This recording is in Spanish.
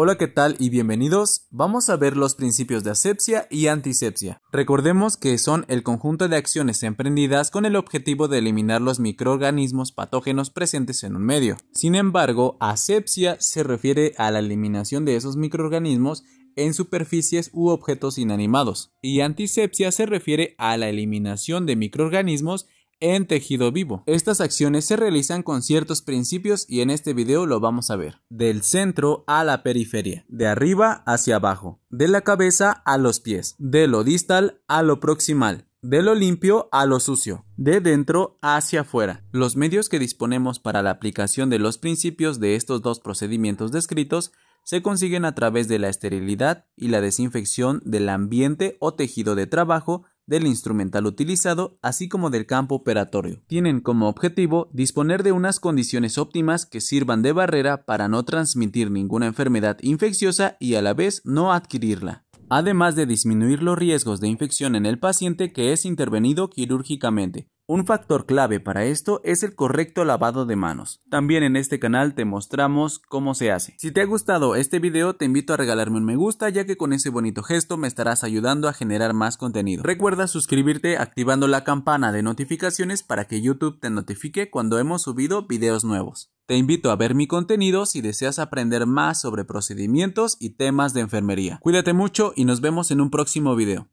Hola, ¿qué tal y bienvenidos? Vamos a ver los principios de asepsia y antisepsia. Recordemos que son el conjunto de acciones emprendidas con el objetivo de eliminar los microorganismos patógenos presentes en un medio. Sin embargo, asepsia se refiere a la eliminación de esos microorganismos en superficies u objetos inanimados, y antisepsia se refiere a la eliminación de microorganismos en tejido vivo. Estas acciones se realizan con ciertos principios y en este video lo vamos a ver. Del centro a la periferia, de arriba hacia abajo, de la cabeza a los pies, de lo distal a lo proximal, de lo limpio a lo sucio, de dentro hacia afuera. Los medios que disponemos para la aplicación de los principios de estos dos procedimientos descritos se consiguen a través de la esterilidad y la desinfección del ambiente o tejido de trabajo del instrumental utilizado, así como del campo operatorio. Tienen como objetivo disponer de unas condiciones óptimas que sirvan de barrera para no transmitir ninguna enfermedad infecciosa y a la vez no adquirirla además de disminuir los riesgos de infección en el paciente que es intervenido quirúrgicamente. Un factor clave para esto es el correcto lavado de manos. También en este canal te mostramos cómo se hace. Si te ha gustado este video te invito a regalarme un me gusta ya que con ese bonito gesto me estarás ayudando a generar más contenido. Recuerda suscribirte activando la campana de notificaciones para que YouTube te notifique cuando hemos subido videos nuevos. Te invito a ver mi contenido si deseas aprender más sobre procedimientos y temas de enfermería. Cuídate mucho y nos vemos en un próximo video.